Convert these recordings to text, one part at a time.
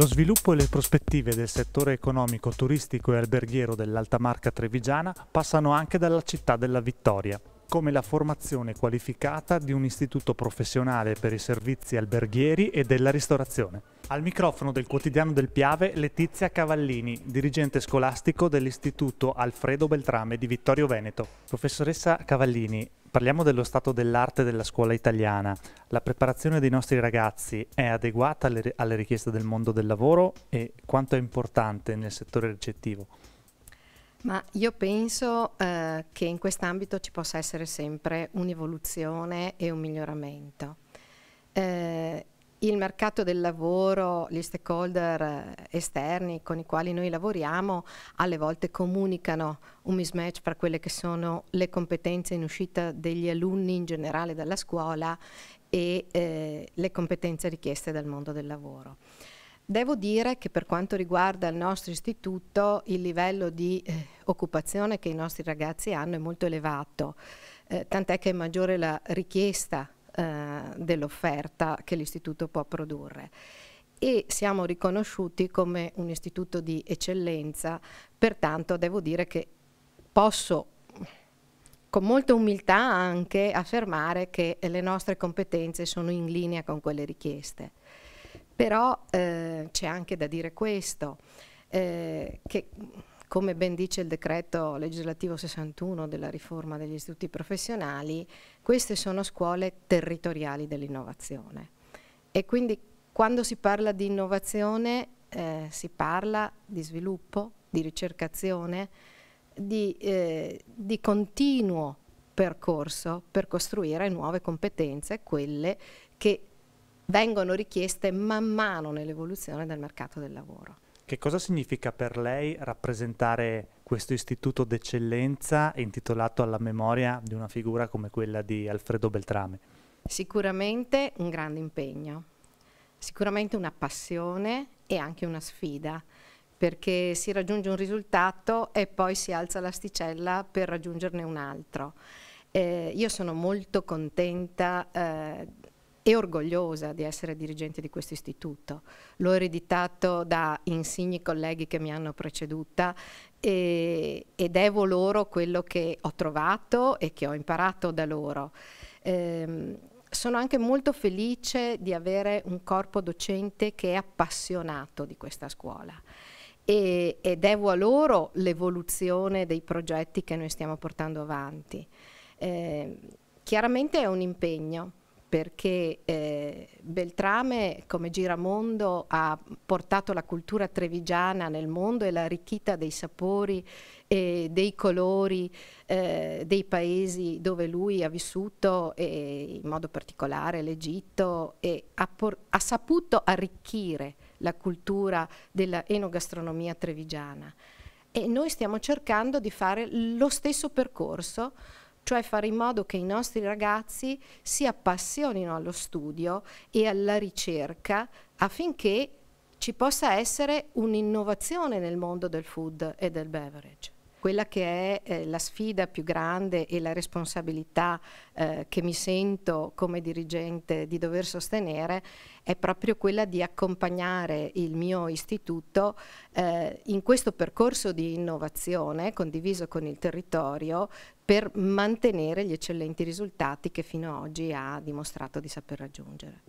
Lo sviluppo e le prospettive del settore economico, turistico e alberghiero dell'Alta Marca Trevigiana passano anche dalla città della Vittoria come la formazione qualificata di un istituto professionale per i servizi alberghieri e della ristorazione. Al microfono del quotidiano del Piave Letizia Cavallini, dirigente scolastico dell'Istituto Alfredo Beltrame di Vittorio Veneto. Professoressa Cavallini, Parliamo dello stato dell'arte della scuola italiana. La preparazione dei nostri ragazzi è adeguata alle, alle richieste del mondo del lavoro e quanto è importante nel settore ricettivo? Ma io penso eh, che in quest'ambito ci possa essere sempre un'evoluzione e un miglioramento. Eh, il mercato del lavoro, gli stakeholder eh, esterni con i quali noi lavoriamo alle volte comunicano un mismatch fra quelle che sono le competenze in uscita degli alunni in generale dalla scuola e eh, le competenze richieste dal mondo del lavoro. Devo dire che per quanto riguarda il nostro istituto il livello di eh, occupazione che i nostri ragazzi hanno è molto elevato, eh, tant'è che è maggiore la richiesta eh, dell'offerta che l'istituto può produrre e siamo riconosciuti come un istituto di eccellenza, pertanto devo dire che posso con molta umiltà anche affermare che le nostre competenze sono in linea con quelle richieste. Però eh, c'è anche da dire questo, eh, che come ben dice il decreto legislativo 61 della riforma degli istituti professionali, queste sono scuole territoriali dell'innovazione. E quindi quando si parla di innovazione eh, si parla di sviluppo, di ricercazione, di, eh, di continuo percorso per costruire nuove competenze, quelle che vengono richieste man mano nell'evoluzione del mercato del lavoro. Che cosa significa per lei rappresentare questo istituto d'eccellenza intitolato alla memoria di una figura come quella di Alfredo Beltrame? Sicuramente un grande impegno, sicuramente una passione e anche una sfida perché si raggiunge un risultato e poi si alza l'asticella per raggiungerne un altro. Eh, io sono molto contenta eh, e orgogliosa di essere dirigente di questo istituto. L'ho ereditato da insigni colleghi che mi hanno preceduta e, e, devo loro quello che ho trovato e che ho imparato da loro. Ehm, sono anche molto felice di avere un corpo docente che è appassionato di questa scuola e, e devo a loro l'evoluzione dei progetti che noi stiamo portando avanti. Ehm, chiaramente è un impegno, perché eh, Beltrame, come giramondo, ha portato la cultura trevigiana nel mondo e l'ha arricchita dei sapori e dei colori eh, dei paesi dove lui ha vissuto, in modo particolare l'Egitto, e ha, ha saputo arricchire la cultura della enogastronomia trevigiana. E noi stiamo cercando di fare lo stesso percorso cioè fare in modo che i nostri ragazzi si appassionino allo studio e alla ricerca affinché ci possa essere un'innovazione nel mondo del food e del beverage quella che è eh, la sfida più grande e la responsabilità eh, che mi sento come dirigente di dover sostenere è proprio quella di accompagnare il mio istituto eh, in questo percorso di innovazione condiviso con il territorio per mantenere gli eccellenti risultati che fino ad oggi ha dimostrato di saper raggiungere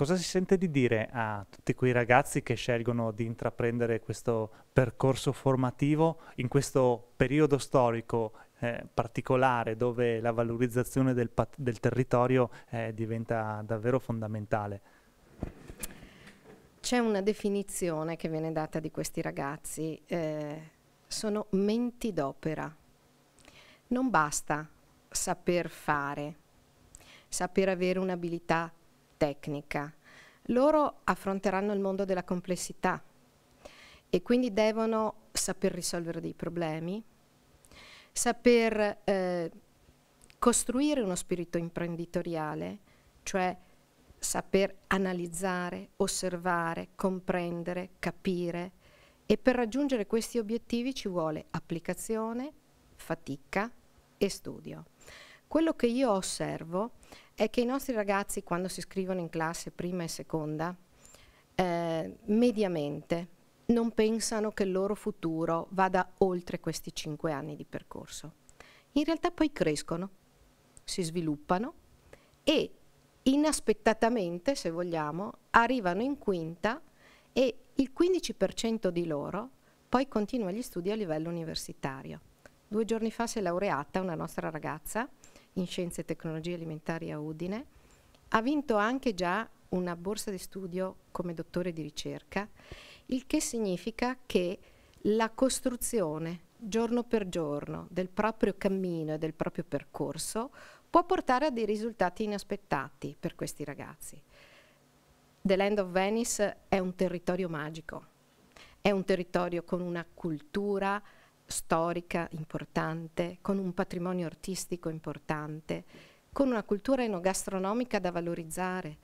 cosa si sente di dire a tutti quei ragazzi che scelgono di intraprendere questo percorso formativo in questo periodo storico eh, particolare dove la valorizzazione del, pat- del territorio eh, diventa davvero fondamentale? C'è una definizione che viene data di questi ragazzi, eh, sono menti d'opera. Non basta saper fare, saper avere un'abilità tecnica. Loro affronteranno il mondo della complessità e quindi devono saper risolvere dei problemi, saper eh, costruire uno spirito imprenditoriale, cioè saper analizzare, osservare, comprendere, capire e per raggiungere questi obiettivi ci vuole applicazione, fatica e studio. Quello che io osservo è che i nostri ragazzi quando si scrivono in classe prima e seconda, eh, mediamente non pensano che il loro futuro vada oltre questi cinque anni di percorso. In realtà poi crescono, si sviluppano e inaspettatamente, se vogliamo, arrivano in quinta e il 15% di loro poi continua gli studi a livello universitario. Due giorni fa si è laureata una nostra ragazza in Scienze e Tecnologie Alimentari a Udine, ha vinto anche già una borsa di studio come dottore di ricerca, il che significa che la costruzione giorno per giorno del proprio cammino e del proprio percorso può portare a dei risultati inaspettati per questi ragazzi. The Land of Venice è un territorio magico, è un territorio con una cultura storica importante, con un patrimonio artistico importante, con una cultura enogastronomica da valorizzare.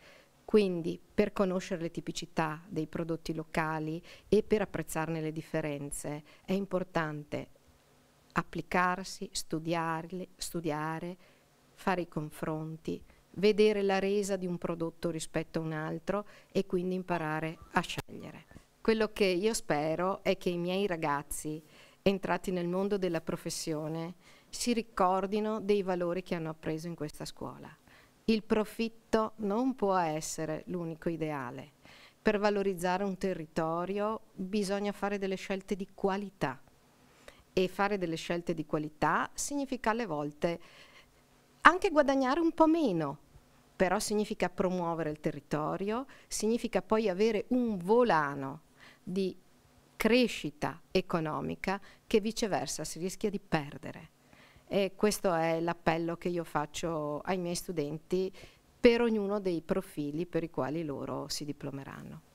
Quindi per conoscere le tipicità dei prodotti locali e per apprezzarne le differenze è importante applicarsi, studiare, fare i confronti, vedere la resa di un prodotto rispetto a un altro e quindi imparare a scegliere. Quello che io spero è che i miei ragazzi entrati nel mondo della professione si ricordino dei valori che hanno appreso in questa scuola. Il profitto non può essere l'unico ideale. Per valorizzare un territorio bisogna fare delle scelte di qualità e fare delle scelte di qualità significa alle volte anche guadagnare un po' meno, però significa promuovere il territorio, significa poi avere un volano di crescita economica che viceversa si rischia di perdere. E questo è l'appello che io faccio ai miei studenti per ognuno dei profili per i quali loro si diplomeranno.